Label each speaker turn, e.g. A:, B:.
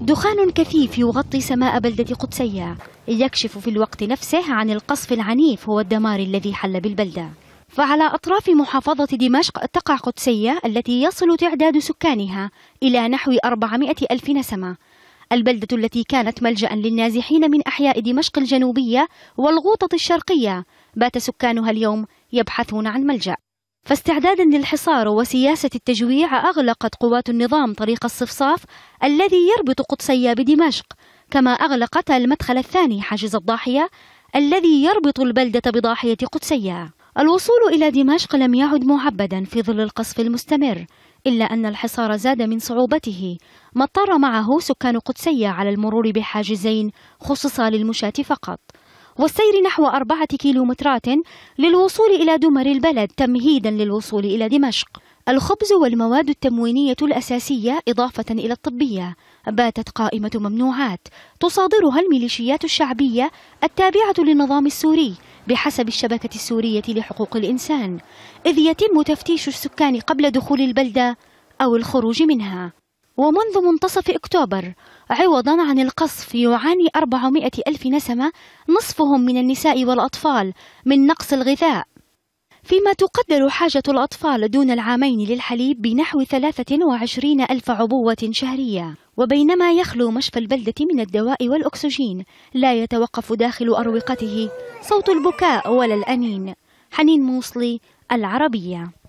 A: دخان كثيف يغطي سماء بلدة قدسية يكشف في الوقت نفسه عن القصف العنيف والدمار الذي حل بالبلدة فعلى أطراف محافظة دمشق تقع قدسية التي يصل تعداد سكانها إلى نحو 400 ألف نسمة البلدة التي كانت ملجأ للنازحين من أحياء دمشق الجنوبية والغوطة الشرقية بات سكانها اليوم يبحثون عن ملجأ فاستعدادا للحصار وسياسة التجويع أغلقت قوات النظام طريق الصفصاف الذي يربط قدسية بدمشق كما أغلقت المدخل الثاني حاجز الضاحية الذي يربط البلدة بضاحية قدسية الوصول إلى دمشق لم يعد معبدا في ظل القصف المستمر إلا أن الحصار زاد من صعوبته ما اضطر معه سكان قدسية على المرور بحاجزين خصصا للمشاة فقط والسير نحو أربعة كيلومترات للوصول إلى دمر البلد تمهيدا للوصول إلى دمشق الخبز والمواد التموينية الأساسية إضافة إلى الطبية باتت قائمة ممنوعات تصادرها الميليشيات الشعبية التابعة للنظام السوري بحسب الشبكة السورية لحقوق الإنسان إذ يتم تفتيش السكان قبل دخول البلدة أو الخروج منها ومنذ منتصف أكتوبر عوضا عن القصف يعاني 400 ألف نسمة نصفهم من النساء والأطفال من نقص الغذاء فيما تقدر حاجة الأطفال دون العامين للحليب بنحو 23 ألف عبوة شهرية وبينما يخلو مشفى البلدة من الدواء والأكسجين لا يتوقف داخل أروقته صوت البكاء ولا الأنين حنين موصلي العربية